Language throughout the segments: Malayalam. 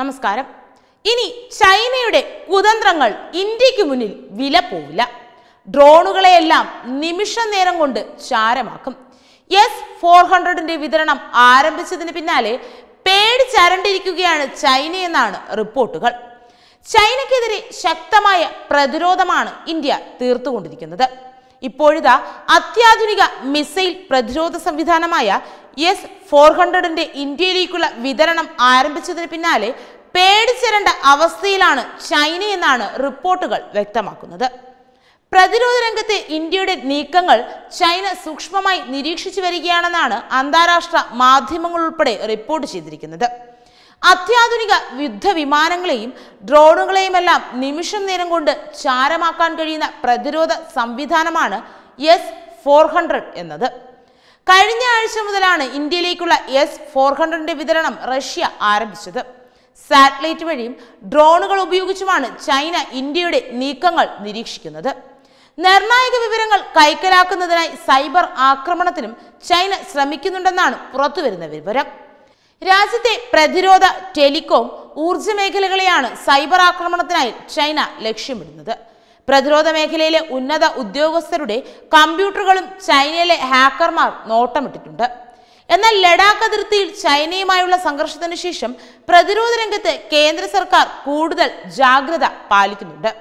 നമസ്കാരം ഇനി ചൈനയുടെ കുതന്ത്രങ്ങൾ ഇന്ത്യക്ക് മുന്നിൽ വില പോവില്ല ഡ്രോണുകളെയെല്ലാം നിമിഷ നേരം കൊണ്ട് ചാരമാക്കും എസ് ഫോർ ഹൺഡ്രഡിന്റെ വിതരണം ആരംഭിച്ചതിന് പിന്നാലെ ചരണ്ടിരിക്കുകയാണ് ചൈനയെന്നാണ് റിപ്പോർട്ടുകൾ ചൈനയ്ക്കെതിരെ ശക്തമായ പ്രതിരോധമാണ് ഇന്ത്യ തീർത്തുകൊണ്ടിരിക്കുന്നത് ഇപ്പോഴിതാ അത്യാധുനിക മിസൈൽ പ്രതിരോധ സംവിധാനമായ എസ് ഫോർ ഹൺഡ്രഡിന്റെ ഇന്ത്യയിലേക്കുള്ള വിതരണം ആരംഭിച്ചതിന് പിന്നാലെ പേടിച്ചിരണ്ട അവസ്ഥയിലാണ് ചൈനയെന്നാണ് റിപ്പോർട്ടുകൾ വ്യക്തമാക്കുന്നത് പ്രതിരോധ രംഗത്തെ ഇന്ത്യയുടെ നീക്കങ്ങൾ ചൈന സൂക്ഷ്മമായി നിരീക്ഷിച്ചു വരികയാണെന്നാണ് അന്താരാഷ്ട്ര മാധ്യമങ്ങൾ റിപ്പോർട്ട് ചെയ്തിരിക്കുന്നത് അത്യാധുനിക യുദ്ധവിമാനങ്ങളെയും ഡ്രോണുകളെയുമെല്ലാം നിമിഷം നേരം കൊണ്ട് ചാരമാക്കാൻ കഴിയുന്ന പ്രതിരോധ സംവിധാനമാണ് എസ് ഫോർ ഹൺഡ്രഡ് എന്നത് കഴിഞ്ഞ ആഴ്ച മുതലാണ് ഇന്ത്യയിലേക്കുള്ള എസ് ഫോർ ഹൺഡ്രഡിന്റെ വിതരണം റഷ്യ ആരംഭിച്ചത് സാറ്റലൈറ്റ് വഴിയും ഡ്രോണുകൾ ഉപയോഗിച്ചുമാണ് ചൈന ഇന്ത്യയുടെ നീക്കങ്ങൾ നിരീക്ഷിക്കുന്നത് നിർണായക വിവരങ്ങൾ കൈക്കലാക്കുന്നതിനായി സൈബർ ആക്രമണത്തിനും ചൈന ശ്രമിക്കുന്നുണ്ടെന്നാണ് പുറത്തുവരുന്ന വിവരം രാജ്യത്തെ പ്രതിരോധ ടെലികോം ഊർജ മേഖലകളെയാണ് സൈബർ ആക്രമണത്തിനായി ചൈന ലക്ഷ്യമിടുന്നത് പ്രതിരോധ മേഖലയിലെ ഉന്നത ഉദ്യോഗസ്ഥരുടെ കമ്പ്യൂട്ടറുകളും ചൈനയിലെ ഹാക്കർമാർ നോട്ടമിട്ടിട്ടുണ്ട് എന്നാൽ ലഡാക്ക് അതിർത്തിയിൽ ചൈനയുമായുള്ള സംഘർഷത്തിന് ശേഷം പ്രതിരോധ രംഗത്ത് കേന്ദ്ര സർക്കാർ കൂടുതൽ ജാഗ്രത പാലിക്കുന്നുണ്ട്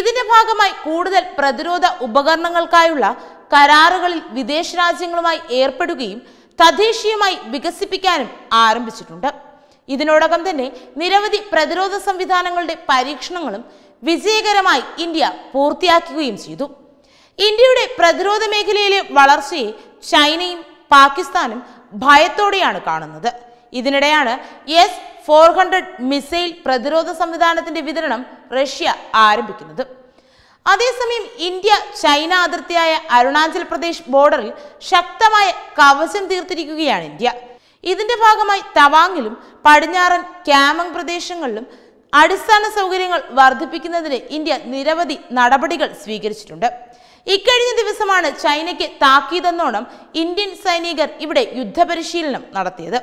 ഇതിന്റെ ഭാഗമായി കൂടുതൽ പ്രതിരോധ ഉപകരണങ്ങൾക്കായുള്ള കരാറുകളിൽ വിദേശ രാജ്യങ്ങളുമായി ഏർപ്പെടുകയും തദ്ദേശീയമായി വികസിപ്പിക്കാനും ആരംഭിച്ചിട്ടുണ്ട് ഇതിനോടകം തന്നെ നിരവധി പ്രതിരോധ സംവിധാനങ്ങളുടെ പരീക്ഷണങ്ങളും വിജയകരമായി ഇന്ത്യ പൂർത്തിയാക്കുകയും ചെയ്തു ഇന്ത്യയുടെ പ്രതിരോധ മേഖലയിലെ വളർച്ചയെ ചൈനയും പാകിസ്ഥാനും ഭയത്തോടെയാണ് കാണുന്നത് ഇതിനിടെയാണ് എസ് ഫോർ ഹൺഡ്രഡ് മിസൈൽ പ്രതിരോധ സംവിധാനത്തിന്റെ വിതരണം റഷ്യ ആരംഭിക്കുന്നത് അതേസമയം ഇന്ത്യ ചൈന അതിർത്തിയായ അരുണാചൽ പ്രദേശ് ബോർഡറിൽ ശക്തമായ കവചം തീർത്തിരിക്കുകയാണ് ഇന്ത്യ ഇതിന്റെ ഭാഗമായി തവാങ്ങിലും പടിഞ്ഞാറൻ ക്യാമങ് പ്രദേശങ്ങളിലും അടിസ്ഥാന സൗകര്യങ്ങൾ വർദ്ധിപ്പിക്കുന്നതിന് ഇന്ത്യ നിരവധി നടപടികൾ സ്വീകരിച്ചിട്ടുണ്ട് ഇക്കഴിഞ്ഞ ദിവസമാണ് ചൈനയ്ക്ക് താക്കീതെന്നോണം ഇന്ത്യൻ സൈനികർ ഇവിടെ യുദ്ധപരിശീലനം നടത്തിയത്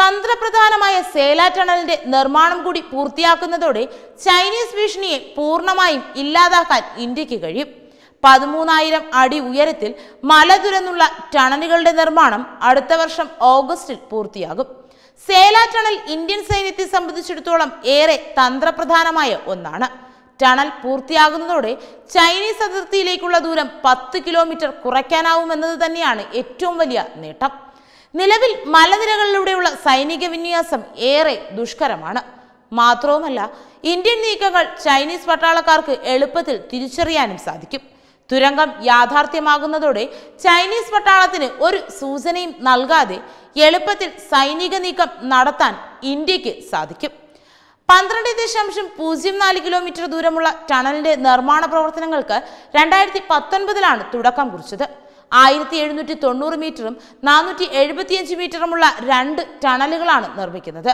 തന്ത്രപ്രധാനമായ സേല ടണലിന്റെ നിർമ്മാണം കൂടി പൂർത്തിയാക്കുന്നതോടെ ചൈനീസ് ഭീഷണിയെ പൂർണ്ണമായും ഇല്ലാതാക്കാൻ ഇന്ത്യക്ക് കഴിയും പതിമൂന്നായിരം അടി ഉയരത്തിൽ മല തുരന്നുള്ള ടണലുകളുടെ നിർമ്മാണം അടുത്ത വർഷം ഓഗസ്റ്റിൽ പൂർത്തിയാകും സേല ടണൽ ഇന്ത്യൻ സൈന്യത്തെ സംബന്ധിച്ചിടത്തോളം ഏറെ തന്ത്രപ്രധാനമായ ഒന്നാണ് ടണൽ പൂർത്തിയാകുന്നതോടെ ചൈനീസ് അതിർത്തിയിലേക്കുള്ള ദൂരം പത്ത് കിലോമീറ്റർ കുറയ്ക്കാനാവുമെന്നത് തന്നെയാണ് ഏറ്റവും വലിയ നേട്ടം നിലവിൽ മലനിരകളിലൂടെയുള്ള സൈനിക വിന്യാസം ഏറെ ദുഷ്കരമാണ് മാത്രവുമല്ല ഇന്ത്യൻ നീക്കങ്ങൾ ചൈനീസ് പട്ടാളക്കാർക്ക് എളുപ്പത്തിൽ തിരിച്ചറിയാനും സാധിക്കും തുരങ്കം യാഥാർത്ഥ്യമാകുന്നതോടെ ചൈനീസ് പട്ടാളത്തിന് ഒരു സൂചനയും നൽകാതെ എളുപ്പത്തിൽ സൈനിക നീക്കം നടത്താൻ ഇന്ത്യക്ക് സാധിക്കും പന്ത്രണ്ട് ദശാംശം പൂജ്യം നാല് കിലോമീറ്റർ ദൂരമുള്ള ടണലിന്റെ നിർമ്മാണ പ്രവർത്തനങ്ങൾക്ക് രണ്ടായിരത്തി പത്തൊൻപതിലാണ് തുടക്കം കുറിച്ചത് ആയിരത്തി എഴുന്നൂറ്റി തൊണ്ണൂറ് മീറ്ററും നാനൂറ്റി എഴുപത്തിയഞ്ച് മീറ്ററുമുള്ള രണ്ട് ടണലുകളാണ് നിർമ്മിക്കുന്നത്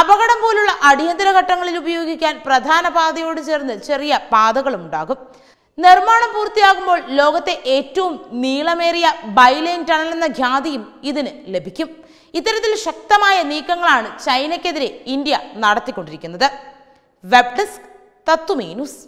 അപകടം പോലുള്ള അടിയന്തര ഘട്ടങ്ങളിൽ ഉപയോഗിക്കാൻ പ്രധാന പാതയോട് ചേർന്ന് ചെറിയ പാതകളും ഉണ്ടാകും നിർമ്മാണം പൂർത്തിയാകുമ്പോൾ ലോകത്തെ ഏറ്റവും നീളമേറിയ ബൈലൈൻ ടണൽ എന്ന ഖ്യാതിയും ഇതിന് ലഭിക്കും ഇത്തരത്തിൽ ശക്തമായ നീക്കങ്ങളാണ് ചൈനയ്ക്കെതിരെ ഇന്ത്യ നടത്തിക്കൊണ്ടിരിക്കുന്നത് വെബ് ഡെസ്ക് തത്തുമീനുസ്